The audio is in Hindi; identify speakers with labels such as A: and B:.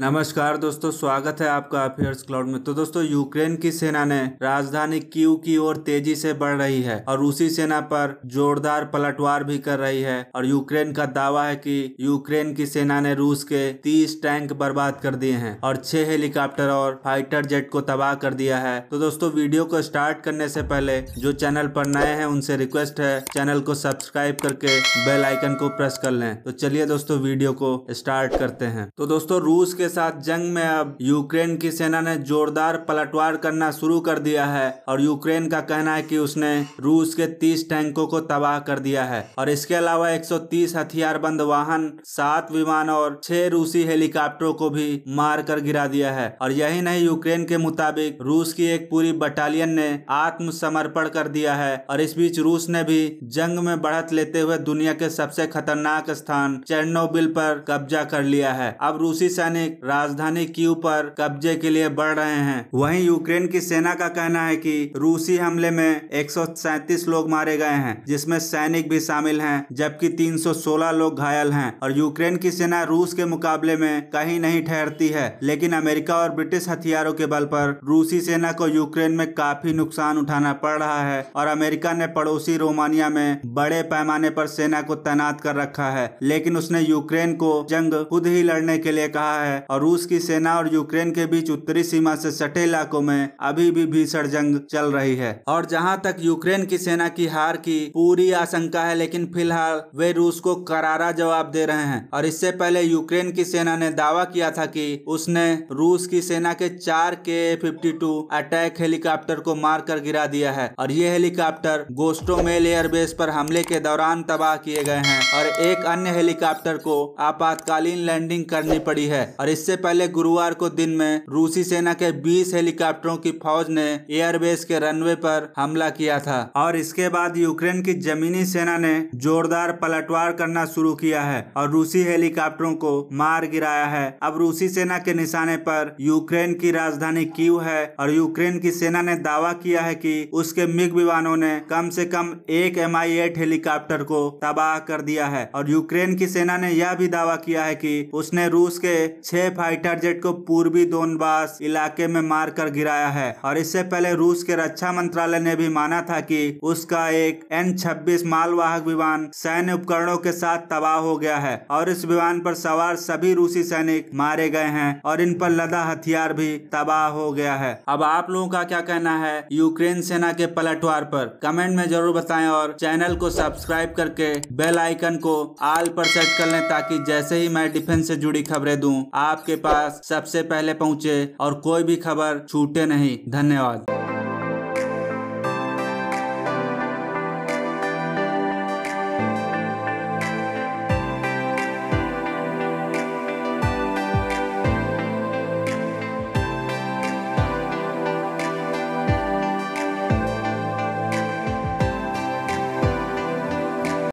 A: नमस्कार दोस्तों स्वागत है आपका अफेयर्स क्लाउड में तो दोस्तों यूक्रेन की सेना ने राजधानी क्यू की ओर तेजी से बढ़ रही है और रूसी सेना पर जोरदार पलटवार भी कर रही है और यूक्रेन का दावा है कि यूक्रेन की सेना ने रूस के 30 टैंक बर्बाद कर दिए हैं और छह हेलीकॉप्टर और फाइटर जेट को तबाह कर दिया है तो दोस्तों वीडियो को स्टार्ट करने से पहले जो चैनल पर नए हैं उनसे रिक्वेस्ट है चैनल को सब्सक्राइब करके बेलाइकन को प्रेस कर लें तो चलिए दोस्तों वीडियो को स्टार्ट करते हैं तो दोस्तों रूस के साथ जंग में अब यूक्रेन की सेना ने जोरदार पलटवार करना शुरू कर दिया है और यूक्रेन का कहना है कि उसने रूस के 30 टैंकों को तबाह कर दिया है और इसके अलावा 130 हथियारबंद वाहन सात विमान और छह रूसी हेलीकॉप्टरों को भी मार कर गिरा दिया है और यही नहीं यूक्रेन के मुताबिक रूस की एक पूरी बटालियन ने आत्मसमर्पण कर दिया है और इस बीच रूस ने भी जंग में बढ़त लेते हुए दुनिया के सबसे खतरनाक स्थान चेरनोबिल पर कब्जा कर लिया है अब रूसी सैनिक राजधानी की पर कब्जे के लिए बढ़ रहे हैं वहीं यूक्रेन की सेना का कहना है कि रूसी हमले में एक लोग मारे गए हैं जिसमें सैनिक भी शामिल हैं जबकि 316 लोग घायल हैं और यूक्रेन की सेना रूस के मुकाबले में कहीं नहीं ठहरती है लेकिन अमेरिका और ब्रिटिश हथियारों के बल पर रूसी सेना को यूक्रेन में काफी नुकसान उठाना पड़ रहा है और अमेरिका ने पड़ोसी रोमानिया में बड़े पैमाने पर सेना को तैनात कर रखा है लेकिन उसने यूक्रेन को जंग खुद ही लड़ने के लिए कहा है और रूस की सेना और यूक्रेन के बीच उत्तरी सीमा से सटे इलाकों में अभी भी भीषण जंग चल रही है और जहां तक यूक्रेन की सेना की हार की पूरी आशंका है लेकिन फिलहाल वे रूस को करारा जवाब दे रहे हैं और इससे पहले यूक्रेन की सेना ने दावा किया था कि उसने रूस की सेना के चार के फिफ्टी टू अटैक हेलीकॉप्टर को मारकर गिरा दिया है और ये हेलीकॉप्टर गोस्टोमेल एयरबेस पर हमले के दौरान तबाह किए गए हैं और एक अन्य हेलीकॉप्टर को आपातकालीन लैंडिंग करनी पड़ी है और और इससे पहले गुरुवार को दिन में रूसी सेना के 20 हेलीकॉप्टरों की फौज ने एयरबेस के रनवे पर हमला किया था और इसके बाद यूक्रेन की जमीनी सेना ने जोरदार पलटवार करना शुरू किया है और रूसी हेलीकॉप्टरों को मार गिराया है अब रूसी सेना के निशाने पर यूक्रेन की राजधानी कीव है और यूक्रेन की सेना ने दावा किया है कि उसके मिग विमानों ने कम से कम एक एम हेलीकॉप्टर को तबाह कर दिया है और यूक्रेन की सेना ने यह भी दावा किया है कि उसने रूस के छह छह फाइटर जेट को पूर्वी दोनबास इलाके में मार कर गिराया है और इससे पहले रूस के रक्षा मंत्रालय ने भी माना था कि उसका एक एन छब्बीस मालवाहक विमान सैन्य उपकरणों के साथ तबाह हो गया है और इस विमान पर सवार सभी रूसी सैनिक मारे गए हैं और इन पर लदा हथियार भी तबाह हो गया है अब आप लोगों का क्या कहना है यूक्रेन सेना के पलटवार पर कमेंट में जरूर बताएं और चैनल को सब्सक्राइब करके बेल आइकन को आल पर सेट कर लें ताकि जैसे ही मैं डिफेंस से जुड़ी खबरें दूं आप आपके पास सबसे पहले पहुंचे और कोई भी खबर छूटे नहीं धन्यवाद